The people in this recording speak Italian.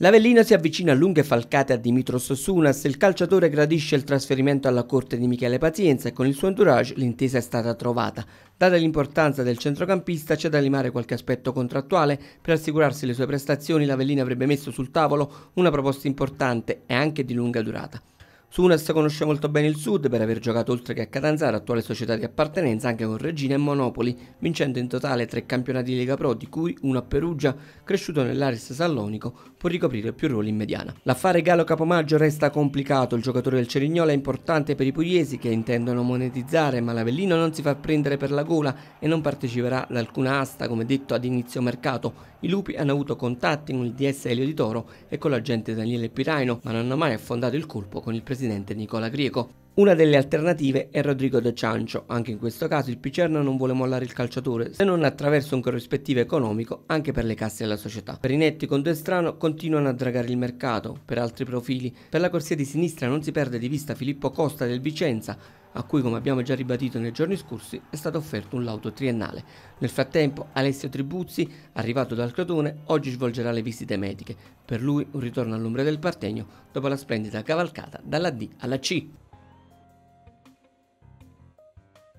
L'Avellino si avvicina a lunghe falcate a Dimitros Sunas, il calciatore gradisce il trasferimento alla corte di Michele Pazienza e con il suo entourage l'intesa è stata trovata. Data l'importanza del centrocampista c'è da limare qualche aspetto contrattuale, per assicurarsi le sue prestazioni l'Avellino avrebbe messo sul tavolo una proposta importante e anche di lunga durata. Sunes conosce molto bene il Sud per aver giocato oltre che a Catanzaro, attuale società di appartenenza, anche con Regina e Monopoli, vincendo in totale tre campionati di Lega Pro, di cui uno a Perugia, cresciuto nell'Aris Sallonico, può ricoprire più ruoli in mediana. L'affare Galo Capomaggio resta complicato, il giocatore del Cerignola è importante per i pugliesi che intendono monetizzare, ma l'Avellino non si fa prendere per la gola e non parteciperà ad alcuna asta, come detto ad inizio mercato. I lupi hanno avuto contatti con il DS Elio di Toro e con l'agente Daniele Piraino, ma non hanno mai affondato il colpo con il presidente presidente Nicola Grieco. Una delle alternative è Rodrigo De Ciancio, anche in questo caso il Picerno non vuole mollare il calciatore se non attraverso un corrispettivo economico anche per le casse della società. Per Inetti con De Strano continuano a dragare il mercato, per altri profili. Per la corsia di sinistra non si perde di vista Filippo Costa del Vicenza, a cui, come abbiamo già ribadito nei giorni scorsi, è stato offerto un lauto triennale. Nel frattempo, Alessio Tribuzzi, arrivato dal Crotone, oggi svolgerà le visite mediche. Per lui un ritorno all'ombra del Partenio dopo la splendida cavalcata dalla D alla C.